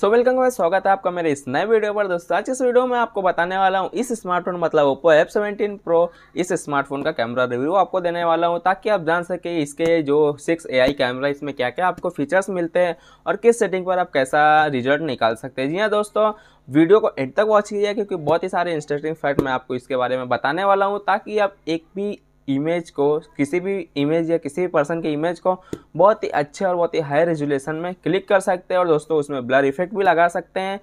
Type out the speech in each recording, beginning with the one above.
so welcome भाई स्वागत है आपका मेरे इस नए वीडियो पर दोस्तों आज इस वीडियो में आपको बताने वाला हूँ इस स्मार्टफोन मतलब ओप्पो एफ सेवेंटीन प्रो इस स्मार्टफोन का कैमरा रिव्यू आपको देने वाला हूँ ताकि आप जान सके इसके जो सिक्स ए आई कैमरा इसमें क्या क्या आपको फीचर्स मिलते हैं और किस सेटिंग पर आप कैसा रिजल्ट निकाल सकते हैं जी हाँ दोस्तों वीडियो को एंड तक वॉच कीजिए क्योंकि बहुत ही सारे इंटरेस्टिंग फैक्ट मैं आपको इसके बारे में बताने वाला हूँ ताकि आप एक भी इमेज को किसी भी इमेज या किसी भी पर्सन के इमेज को बहुत ही अच्छे और बहुत ही हाई रेजुलेशन में क्लिक कर सकते हैं और दोस्तों उसमें ब्लर इफेक्ट भी लगा सकते हैं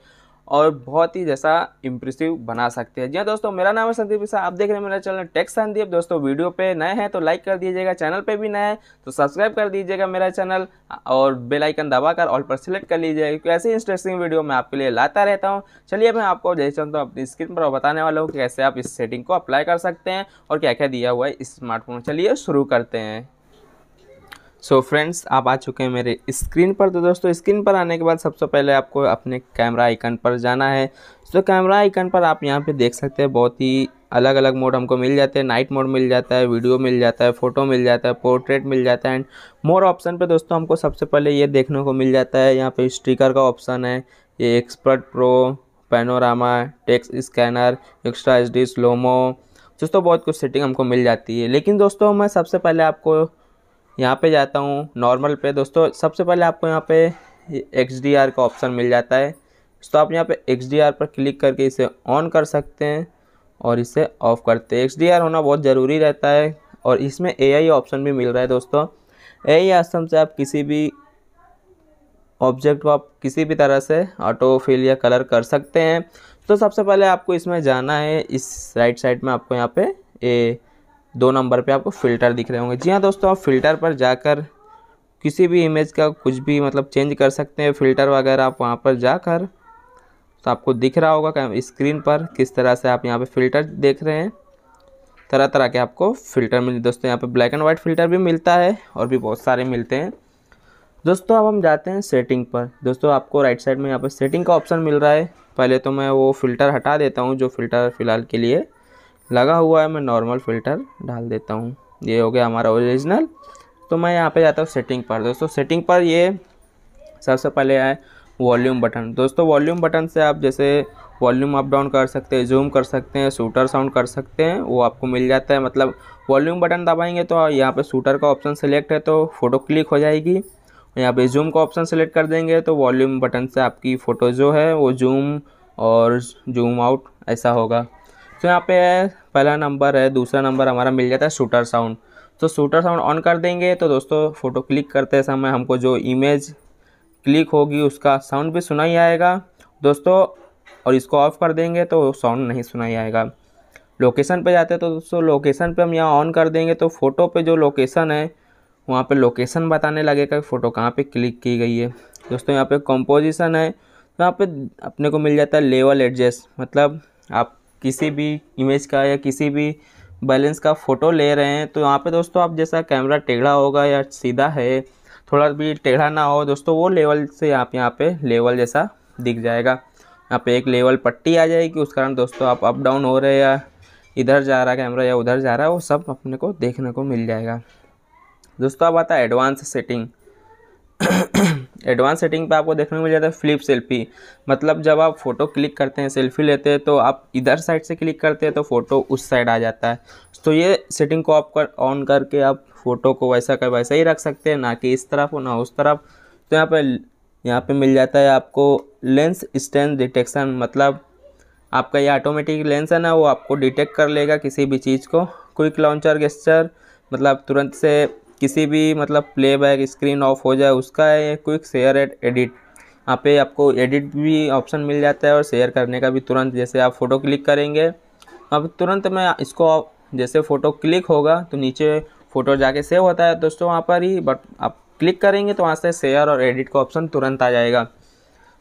और बहुत ही जैसा इंप्रेसिव बना सकते हैं जी हाँ दोस्तों मेरा नाम है संदीप मिश्रा आप देख रहे हैं मेरा चैनल टेक्स संदीप दोस्तों वीडियो पे नए हैं तो लाइक कर दीजिएगा चैनल पे भी नए हैं तो सब्सक्राइब कर दीजिएगा मेरा चैनल और बेल आइकन दबाकर ऑल पर सिलेक्ट कर लीजिएगा क्योंकि ऐसे इंटरेस्टिंग वीडियो मैं आपके लिए लाता रहता हूँ चलिए मैं आपको जैसे चाहता तो हूँ अपनी स्क्रीन पर बताने वाला हूँ कि कैसे आप इस सेटिंग को अप्लाई कर सकते हैं और क्या क्या दिया हुआ है स्मार्टफोन चलिए शुरू करते हैं सो so फ्रेंड्स आप आ चुके हैं मेरे स्क्रीन पर तो दोस्तों स्क्रीन पर आने के बाद सबसे पहले आपको अपने कैमरा आइकन पर जाना है तो कैमरा आइकन पर आप यहाँ पे देख सकते हैं बहुत ही अलग अलग मोड हमको मिल जाते हैं नाइट मोड मिल जाता है वीडियो मिल जाता है फ़ोटो मिल जाता है पोर्ट्रेट मिल जाता है एंड मोर ऑप्शन पर दोस्तों हमको सबसे पहले ये देखने को मिल जाता है यहाँ पर स्टीकर का ऑप्शन है ये expert pro panorama text scanner extra H D slomo दोस्तों बहुत कुछ सेटिंग हमको मिल जाती है लेकिन दोस्तों मैं सबसे पहले आपको यहाँ पे जाता हूँ नॉर्मल पे दोस्तों सबसे पहले आपको यहाँ पे एक्स का ऑप्शन मिल जाता है तो आप यहाँ पे एक्स पर क्लिक करके इसे ऑन कर सकते हैं और इसे ऑफ़ करते हैं एक्स होना बहुत ज़रूरी रहता है और इसमें ए ऑप्शन भी मिल रहा है दोस्तों ए आसम से आप किसी भी ऑब्जेक्ट को आप किसी भी तरह से ऑटो फिल या कलर कर सकते हैं तो सबसे पहले आपको इसमें जाना है इस राइट साइड में आपको यहाँ पे ए दो नंबर पे आपको फ़िल्टर दिख रहे होंगे जी हाँ दोस्तों आप फ़िल्टर पर जाकर किसी भी इमेज का कुछ भी मतलब चेंज कर सकते हैं फ़िल्टर वगैरह आप वहाँ पर जाकर तो आपको दिख रहा होगा स्क्रीन पर किस तरह से आप यहाँ पे फ़िल्टर देख रहे हैं तरह तरह के आपको फ़िल्टर मिले दोस्तों यहाँ पर ब्लैक एंड वाइट फ़िल्टर भी मिलता है और भी बहुत सारे मिलते हैं दोस्तों अब हम जाते हैं सेटिंग पर दोस्तों आपको राइट साइड में यहाँ पर सेटिंग का ऑप्शन मिल रहा है पहले तो मैं वो फ़िल्टर हटा देता हूँ जो फ़िल्टर फ़िलहाल के लिए लगा हुआ है मैं नॉर्मल फ़िल्टर डाल देता हूँ ये हो गया हमारा ओरिजिनल तो मैं यहाँ पे जाता हूँ सेटिंग पर दोस्तों सेटिंग पर ये सबसे पहले है वॉल्यूम बटन दोस्तों वॉल्यूम बटन से आप जैसे वॉल्यूम अप डाउन कर सकते हैं जूम कर सकते हैं शूटर साउंड कर सकते हैं वो आपको मिल जाता है मतलब वॉल्यूम बटन दबाएंगे तो यहाँ पे शूटर का ऑप्शन सेलेक्ट है तो फ़ोटो क्लिक हो जाएगी यहाँ पे जूम का ऑप्शन सेलेक्ट कर देंगे तो वॉल्यूम बटन से आपकी फ़ोटो जो है वो जूम और जूम आउट ऐसा होगा तो यहाँ पे है पहला नंबर है दूसरा नंबर हमारा मिल जाता है शूटर साउंड तो शूटर साउंड ऑन कर देंगे तो दोस्तों फ़ोटो क्लिक करते समय हमको जो इमेज क्लिक होगी उसका साउंड भी सुना ही आएगा दोस्तों और इसको ऑफ़ कर देंगे तो साउंड नहीं सुना ही आएगा लोकेशन पे जाते हैं तो दोस्तों लोकेशन पे हम यहाँ ऑन कर देंगे तो फ़ोटो पे जो लोकेशन है वहाँ पे लोकेशन बताने लगेगा कि फ़ोटो कहाँ पे क्लिक की गई है दोस्तों यहाँ पे कंपोजिशन है तो यहाँ पे अपने को मिल जाता है लेवल एडजस्ट मतलब आप किसी भी इमेज का या किसी भी बैलेंस का फ़ोटो ले रहे हैं तो यहाँ पे दोस्तों आप जैसा कैमरा टेढ़ा होगा या सीधा है थोड़ा भी टेढ़ा ना हो दोस्तों वो लेवल से आप यहाँ पे लेवल जैसा दिख जाएगा यहाँ पे एक लेवल पट्टी आ जाएगी उस कारण दोस्तों आप अप डाउन हो रहे या इधर जा रहा कैमरा या उधर जा रहा है वो सब अपने को देखने को मिल जाएगा दोस्तों अब आता है एडवांस सेटिंग एडवांस सेटिंग पे आपको देखने को मिल जाता है फ्लिप सेल्फी मतलब जब आप फ़ोटो क्लिक करते हैं सेल्फी लेते हैं तो आप इधर साइड से क्लिक करते हैं तो फ़ोटो उस साइड आ जाता है तो ये सेटिंग को आप कर ऑन करके आप फ़ोटो को वैसा का वैसा ही रख सकते हैं ना कि इस तरफ हो ना उस तरफ तो यहाँ पर यहाँ पर मिल जाता है आपको लेंस स्टेंथ डिटेक्शन मतलब आपका ये ऑटोमेटिक लेंस है ना वो आपको डिटेक्ट कर लेगा किसी भी चीज़ को क्विक लॉन्चर गेस्चर मतलब तुरंत से किसी भी मतलब प्लेबैक स्क्रीन ऑफ हो जाए उसका है क्विक शेयर एट एडिट यहाँ पे आपको एडिट भी ऑप्शन मिल जाता है और शेयर करने का भी तुरंत जैसे आप फ़ोटो क्लिक करेंगे अब तुरंत मैं इसको जैसे फ़ोटो क्लिक होगा तो नीचे फ़ोटो जाके सेव होता है दोस्तों वहाँ पर ही बट आप क्लिक करेंगे तो वहाँ से शेयर और एडिट का ऑप्शन तुरंत आ जाएगा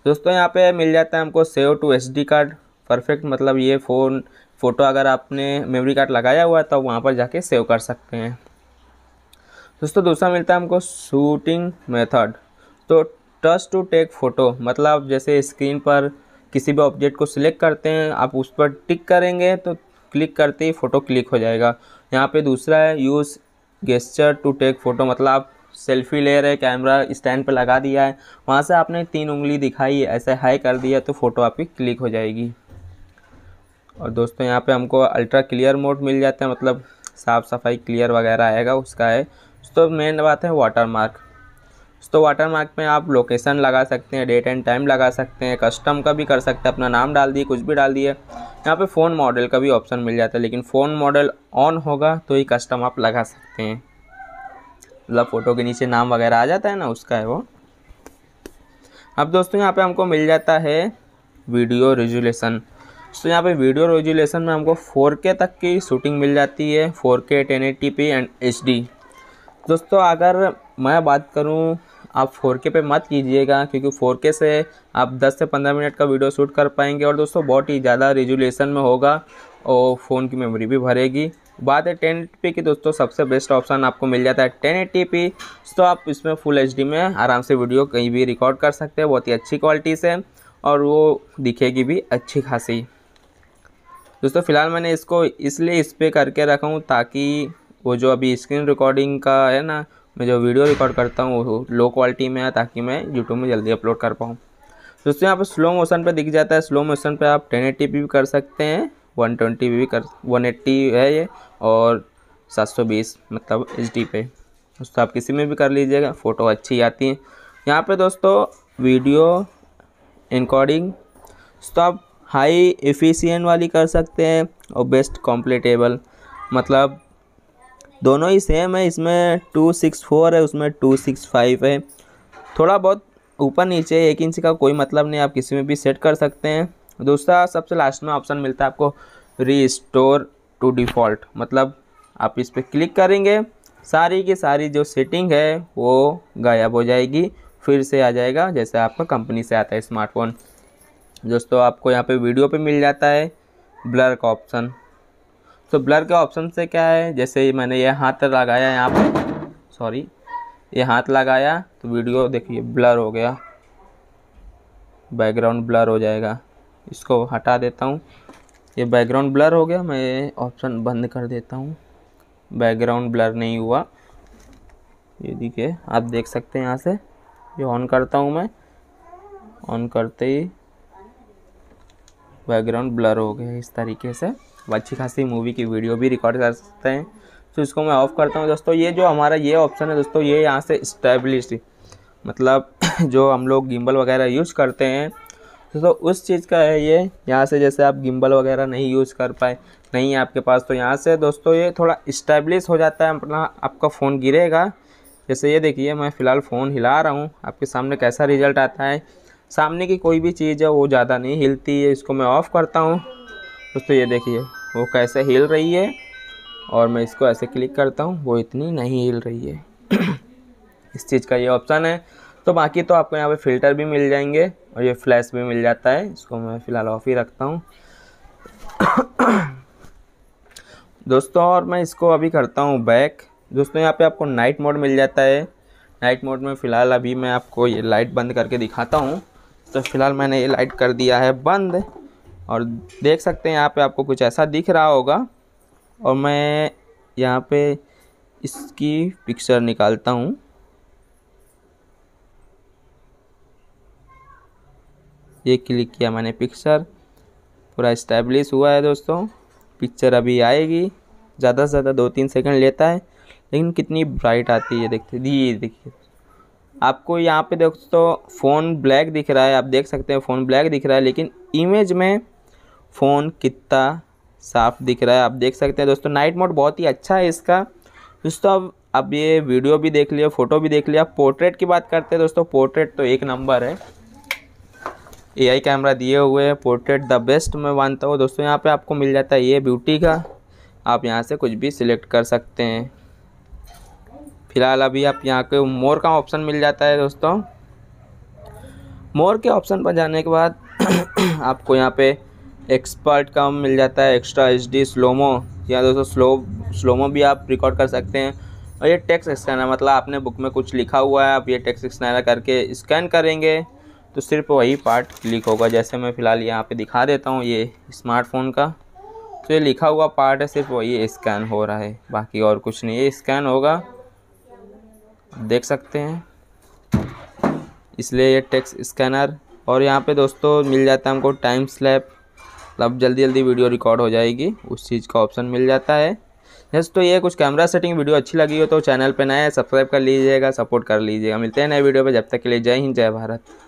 दोस्तों यहाँ पे मिल जाता है हमको save to S card perfect मतलब ये फ़ोन फ़ोटो अगर आपने मेमोरी कार्ड लगाया हुआ है तो वहाँ पर जाके सेव कर सकते हैं दोस्तों दूसरा मिलता है हमको शूटिंग मेथड तो टच टू टेक फ़ोटो मतलब जैसे स्क्रीन पर किसी भी ऑब्जेक्ट को सिलेक्ट करते हैं आप उस पर टिक करेंगे तो क्लिक करते ही फ़ोटो क्लिक हो जाएगा यहाँ पे दूसरा है use gesture to take photo मतलब आप सेल्फी ले रहे कैमरा स्टैंड पर लगा दिया है वहाँ से आपने तीन उंगली दिखाई ऐसे हाई कर दिया तो फ़ोटो आपकी क्लिक हो जाएगी और दोस्तों यहाँ पे हमको अल्ट्रा क्लियर मोड मिल जाता है मतलब साफ़ सफाई क्लियर वगैरह आएगा उसका है तो मेन बात है वाटर मार्क तो वाटर मार्क में आप लोकेशन लगा सकते हैं डेट एंड टाइम लगा सकते हैं कस्टम का भी कर सकते हैं अपना नाम डाल दिए कुछ भी डाल दिए यहाँ पे फ़ोन मॉडल का भी ऑप्शन मिल जाता है लेकिन फ़ोन मॉडल ऑन होगा तो ही कस्टम आप लगा सकते हैं मतलब फ़ोटो के नीचे नाम वगैरह आ जाता है ना उसका है वो अब दोस्तों यहाँ पर हमको मिल जाता है वीडियो रेजुलेशन तो यहाँ पे वीडियो रेजुलेशन में हमको 4K तक की शूटिंग मिल जाती है 4K 1080p एंड HD दोस्तों अगर मैं बात करूं आप 4K पे मत कीजिएगा क्योंकि 4K से आप 10 से 15 मिनट का वीडियो शूट कर पाएंगे और दोस्तों बहुत ही ज़्यादा रेजुलेशन में होगा और फ़ोन की मेमोरी भी भरेगी बात है टेन एट की दोस्तों सबसे बेस्ट ऑप्शन आपको मिल जाता है टेन तो आप इसमें फुल एच में आराम से वीडियो कहीं भी रिकॉर्ड कर सकते हैं बहुत ही अच्छी क्वालिटी से और वो दिखेगी भी अच्छी खासी दोस्तों फ़िलहाल मैंने इसको इसलिए इस पर करके रखा हूँ ताकि वो जो अभी स्क्रीन रिकॉर्डिंग का है ना मैं जो वीडियो रिकॉर्ड करता हूँ वो लो क्वालिटी में है ताकि मैं यूट्यूब में जल्दी अपलोड कर पाऊँ दोस्तों यहाँ पर स्लो मोशन पर दिख जाता है स्लो मोशन पर आप टेन भी कर सकते हैं वन भी कर वन है ये और सात मतलब एच पे दोस्तों आप किसी में भी कर लीजिएगा फ़ोटो अच्छी आती है यहाँ पे दोस्तों वीडियो इनकॉर्डिंग तो आप हाई एफिशिएंट वाली कर सकते हैं और बेस्ट कॉम्पलेटेबल मतलब दोनों ही सेम है इसमें टू सिक्स फोर है उसमें टू सिक्स फाइव है थोड़ा बहुत ऊपर नीचे एक इंच का कोई मतलब नहीं आप किसी में भी सेट कर सकते हैं दूसरा सबसे लास्ट में ऑप्शन मिलता है आपको री स्टोर टू डिफ़ॉल्ट मतलब आप इस पर क्लिक करेंगे सारी की सारी जो सेटिंग है वो गायब हो जाएगी फिर से आ जाएगा जैसे आपका कंपनी से आता है स्मार्टफोन दोस्तों आपको यहाँ पे वीडियो पे मिल जाता है ब्लर का ऑप्शन सो तो ब्लर के ऑप्शन से क्या है जैसे मैंने ये हाथ लगाया यहाँ पर सॉरी ये हाथ लगाया तो वीडियो देखिए ब्लर हो गया बैकग्राउंड ब्लर हो जाएगा इसको हटा देता हूँ ये बैकग्राउंड ब्लर हो गया मैं ऑप्शन बंद कर देता हूँ बैकग्राउंड ब्लर नहीं हुआ ये देखिए आप देख सकते हैं यहाँ से ये ऑन करता हूँ मैं ऑन करते ही बैकग्राउंड ब्लर हो गया इस तरीके से अच्छी खासी मूवी की वीडियो भी रिकॉर्ड कर सकते हैं तो इसको मैं ऑफ़ करता हूँ दोस्तों ये जो हमारा ये ऑप्शन है दोस्तों ये यहाँ से स्टेब्लिश मतलब जो हम लोग गिम्बल वगैरह यूज़ करते हैं तो उस चीज़ का है ये यहाँ से जैसे आप गिम्बल वगैरह नहीं यूज़ कर पाए नहीं है आपके पास तो यहाँ से दोस्तों ये थोड़ा इस्टेब्लिश हो जाता है अपना आपका फ़ोन गिरेगा जैसे ये देखिए मैं फ़िलहाल फ़ोन हिला रहा हूँ आपके सामने कैसा रिज़ल्ट आता है सामने की कोई भी चीज़ है वो ज़्यादा नहीं हिलती है इसको मैं ऑफ़ करता हूँ दोस्तों ये देखिए वो कैसे हिल रही है और मैं इसको ऐसे क्लिक करता हूँ वो इतनी नहीं हिल रही है इस चीज़ का ये ऑप्शन है तो बाकी तो आपको यहाँ पे फ़िल्टर भी मिल जाएंगे और ये फ्लैश भी मिल जाता है इसको मैं फ़िलहाल ऑफ ही रखता हूँ दोस्तों और मैं इसको अभी करता हूँ बैक दोस्तों यहाँ पे आपको नाइट मोड मिल जाता है नाइट मोड में फ़िलहाल अभी मैं आपको ये लाइट बंद करके दिखाता हूँ तो फ़िलहाल मैंने ये लाइट कर दिया है बंद और देख सकते हैं यहाँ पे आपको कुछ ऐसा दिख रहा होगा और मैं यहाँ पे इसकी पिक्चर निकालता हूँ ये क्लिक किया मैंने पिक्चर पूरा इस्टेब्लिश हुआ है दोस्तों पिक्चर अभी आएगी ज़्यादा से ज़्यादा दो तीन सेकंड लेता है लेकिन कितनी ब्राइट आती है देखते जी देखिए आपको यहाँ पे दोस्तों फ़ोन ब्लैक दिख रहा है आप देख सकते हैं फ़ोन ब्लैक दिख रहा है लेकिन इमेज में फ़ोन कितना साफ दिख रहा है आप देख सकते हैं दोस्तों नाइट मोड बहुत ही अच्छा है इसका दोस्तों अब अब ये वीडियो भी देख लिया फ़ोटो भी देख लिया पोर्ट्रेट की बात करते हैं दोस्तों पोर्ट्रेट तो एक नंबर है एआई कैमरा दिए हुए हैं पोर्ट्रेट द बेस्ट मैं मानता हूँ दोस्तों यहाँ पे आपको मिल जाता है ये ब्यूटी का आप यहाँ से कुछ भी सिलेक्ट कर सकते हैं फिलहाल अभी आप यहाँ के मोर का ऑप्शन मिल जाता है दोस्तों मोर के ऑप्शन पर जाने के बाद आपको यहाँ पर एक्सपर्ट का मिल जाता है एक्स्ट्रा एच डी स्लोमो या दोस्तों स्लो स्लोमो भी आप रिकॉर्ड कर सकते हैं और ये टेक्स्ट स्कैनर मतलब आपने बुक में कुछ लिखा हुआ है आप ये टेक्स्ट स्कैनर करके स्कैन करेंगे तो सिर्फ वही पार्ट क्लिक होगा जैसे मैं फ़िलहाल यहाँ पे दिखा देता हूँ ये स्मार्टफोन का तो ये लिखा हुआ पार्ट है सिर्फ वही स्कैन हो रहा है बाकी और कुछ नहीं ये स्कैन होगा देख सकते हैं इसलिए ये टेक्स स्कैनर और यहाँ पे दोस्तों मिल जाता है हमको टाइम स्लैप मतलब तो जल्दी जल्दी वीडियो रिकॉर्ड हो जाएगी उस चीज़ का ऑप्शन मिल जाता है यस तो ये कुछ कैमरा सेटिंग वीडियो अच्छी लगी हो तो चैनल पर नया सब्सक्राइब कर लीजिएगा सपोर्ट कर लीजिएगा मिलते हैं नए वीडियो पर जब तक के लिए जय हिंद जय भारत